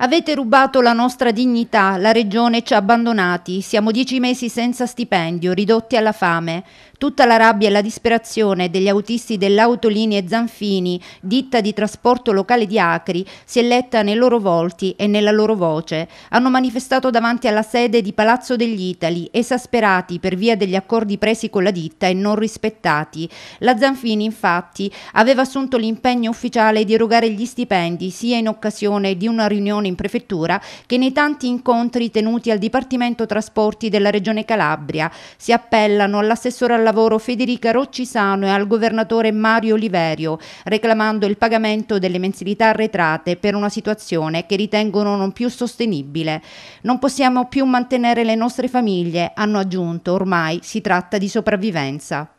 Avete rubato la nostra dignità, la regione ci ha abbandonati, siamo dieci mesi senza stipendio, ridotti alla fame. Tutta la rabbia e la disperazione degli autisti dell'autolinee Zanfini, ditta di trasporto locale di Acri, si è letta nei loro volti e nella loro voce. Hanno manifestato davanti alla sede di Palazzo degli Itali, esasperati per via degli accordi presi con la ditta e non rispettati. La Zanfini, infatti, aveva assunto l'impegno ufficiale di erogare gli stipendi sia in occasione di una riunione in prefettura che nei tanti incontri tenuti al Dipartimento Trasporti della Regione Calabria si appellano all'assessore al lavoro Federica Roccisano e al governatore Mario Oliverio, reclamando il pagamento delle mensilità arretrate per una situazione che ritengono non più sostenibile. Non possiamo più mantenere le nostre famiglie, hanno aggiunto, ormai si tratta di sopravvivenza.